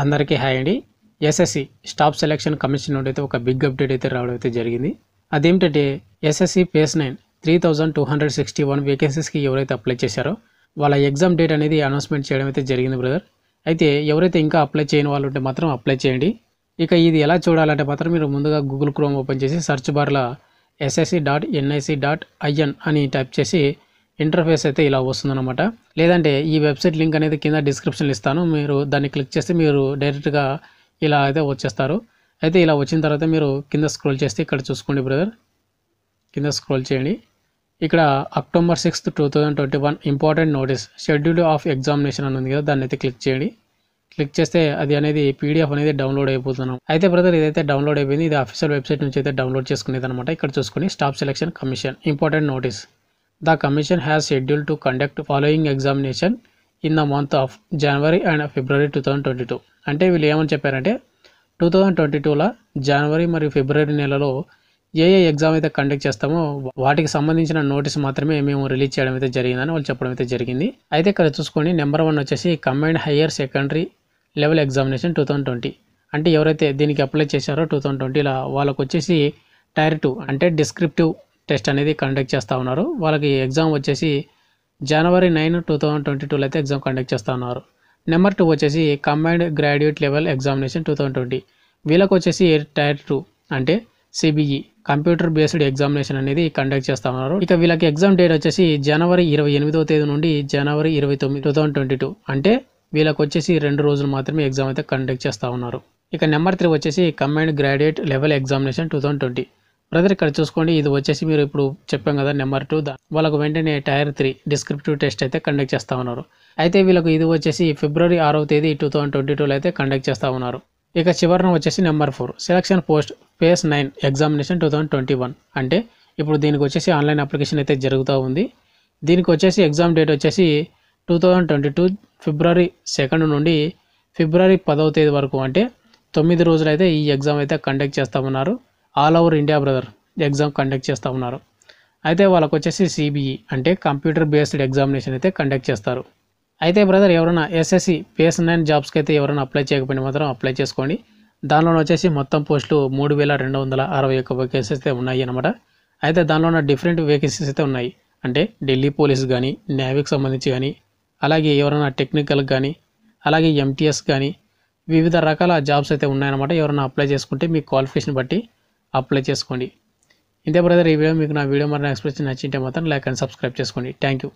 అందరికీ హాయ్ అండి SSC staff selection commission నుండి అయితే ఒక బిగ్ అప్డేట్ అయితే రావడం అయితే జరిగింది అదేమిటంటే SSC phase nine three thousand two hundred sixty one వేకెన్సీస్కి ఎవరైతే అప్లై చేశారో వాళ్ళ ఎగ్జామ్ డేట్ అనేది అనౌన్స్మెంట్ చేయడం అయితే జరిగింది బ్రదర్ అయితే ఎవరైతే ఇంకా అప్లై చేయని వాళ్ళు ఉంటే మాత్రం అప్లై చేయండి ఇక ఇది ఎలా చూడాలంటే మాత్రం మీరు ముందుగా గూగుల్ క్రోమ్ ఓపెన్ చేసి సర్చ్ బార్లో SSC dot NIC dot IN అని టైప్ చేసి ఇంటర్ఫేస్ అయితే ఇలా వస్తుందన్నమాట లేదంటే ఈ వెబ్సైట్ లింక్ అనేది కింద డిస్క్రిప్షన్లో ఇస్తాను మీరు దాన్ని క్లిక్ చేస్తే మీరు డైరెక్ట్గా ఇలా అయితే వచ్చేస్తారు అయితే ఇలా వచ్చిన తర్వాత మీరు కింద స్క్రోల్ చేస్తే ఇక్కడ చూసుకోండి బ్రదర్ కింద స్క్రోల్ చేయండి ఇక్కడ October sixth two thousand twenty one important notice schedule of examination అని ఉంది కదా దాన్ని అయితే క్లిక్ చేయండి క్లిక్ చేస్తే అది అనేది పీడిఎఫ్ అనేది డౌన్లోడ్ అయిపోతున్నాం అయితే బ్రదర్ ఇదైతే డౌన్లోడ్ అయిపోయింది ఇది అఫీషియల్ వెబ్సైట్ నుంచి అయితే డౌన్లోడ్ చేసుకునేది అనమాట ఇక్కడ చూసుకుని staff selection commission important notice the commission has schedule to conduct following examination in the month of January and February two thousand twenty two అంటే వీళ్ళు ఏమని చెప్పారంటే టూ థౌజండ్ ట్వంటీ టూలో జనవరి మరియు ఫిబ్రవరి నెలలో ఏ ఏ ఎగ్జామ్ అయితే కండక్ట్ చేస్తామో వాటికి సంబంధించిన నోటీస్ మాత్రమే మేము రిలీజ్ చేయడం అయితే జరిగిందని వాళ్ళు చెప్పడం అయితే జరిగింది అయితే ఇక్కడ చూసుకొని నెంబర్ వన్ వచ్చేసి combined higher secondary level examination two thousand twenty అంటే ఎవరైతే దీనికి అప్లై చేశారో టూ థౌజండ్ ట్వంటీలో వాళ్ళకు వచ్చేసి టైర్ టూ అంటే డిస్క్రిప్టివ్ టెస్ట్ అనేది కండక్ట్ చేస్తూ ఉన్నారు వాళ్ళకి ఎగ్జామ్ వచ్చేసి జనవరి నైన్ టూ థౌజండ్ ట్వంటీ టూలో అయితే ఎగ్జామ్ కండక్ట్ చేస్తూ ఉన్నారు నెంబర్ టూ వచ్చేసి combined graduate level examination two thousand twenty వీళ్ళకి వచ్చేసి టైర్ టూ అంటే సిబిఈ కంప్యూటర్ బేస్డ్ ఎగ్జామినేషన్ అనేది కండక్ట్ చేస్తా ఉన్నారు ఇక వీళ్ళకి ఎగ్జామ్ డేట్ వచ్చేసి జనవరి ఇరవై ఎనిమిదవ తేదీ నుండి జనవరి ఇరవై తొమ్మిది టూ థౌసండ్ ట్వంటీ టూ అంటే వీళ్ళకి వచ్చేసి రెండు రోజులు మాత్రమే ఎగ్జామ్ అయితే కండక్ట్ చేస్తూ ఉన్నారు ఇక నెంబర్ త్రీ వచ్చేసి combined graduate level examination two thousand twenty brother ఇక్కడ చూసుకోండి ఇది వచ్చేసి మీరు ఇప్పుడు చెప్పాం కదా నెంబర్ టూ వాళ్ళకు వెంటనే టైర్ త్రీ డిస్క్రిప్టివ్ టెస్ట్ అయితే కండక్ట్ చేస్తూ ఉన్నారు అయితే వీళ్ళకు ఇది వచ్చేసి ఫిబ్రవరి ఆరో తేదీ టూ థౌసండ్ ట్వంటీ అయితే కండక్ట్ చేస్తూ ఉన్నారు ఇక చివరిన వచ్చేసి number four selection post phase nine examination two twenty one అంటే ఇప్పుడు దీనికి వచ్చేసి ఆన్లైన్ అప్లికేషన్ అయితే జరుగుతూ ఉంది దీనికి వచ్చేసి ఎగ్జామ్ డేట్ వచ్చేసి టూ థౌజండ్ ట్వంటీ టూ ఫిబ్రవరి సెకండ్ నుండి ఫిబ్రవరి పదవ తేదీ వరకు అంటే తొమ్మిది రోజులైతే ఈ ఎగ్జామ్ అయితే కండక్ట్ చేస్తామన్నారు all over India brother exam conduct చేస్తూ ఉన్నారు అయితే వాళ్ళకు వచ్చేసి సిబిఈ e, అంటే కంప్యూటర్ బేస్డ్ ఎగ్జామినేషన్ అయితే కండక్ట్ చేస్తారు అయితే బ్రదర్ ఎవరైనా ఎస్ఎస్సి పిఎస్ నైన్ జాబ్స్కి అయితే ఎవరైనా అప్లై చేయకపోయినా మాత్రం అప్లై చేసుకోండి దానిలో వచ్చేసి మొత్తం పోస్టులు మూడు వేల రెండు వందల అరవై ఒక్క వేకెన్సీస్ అయితే ఉన్నాయి అనమాట అయితే దానిలో డిఫరెంట్ వేకెన్సీస్ అయితే ఉన్నాయి అంటే ఢిల్లీ పోలీస్ కానీ నేవీకి సంబంధించి కానీ అలాగే ఎవరైనా టెక్నికల్ కానీ అలాగే ఎంటీఎస్ కానీ వివిధ రకాల జాబ్స్ అయితే ఉన్నాయన్నమాట ఎవరైనా అప్లై చేసుకుంటే మీ క్వాలిఫికేషన్ బట్టి అప్లై చేసుకోండి ఇంతే బ్రదర్ ఈ వీడియో మీకు నా వీడియో మరి ఎక్స్ప్రెషన్ నచ్చింటే మాత్రం లైక్ అండ్ సబ్స్క్రైబ్ చేసుకోండి థ్యాంక్ యూ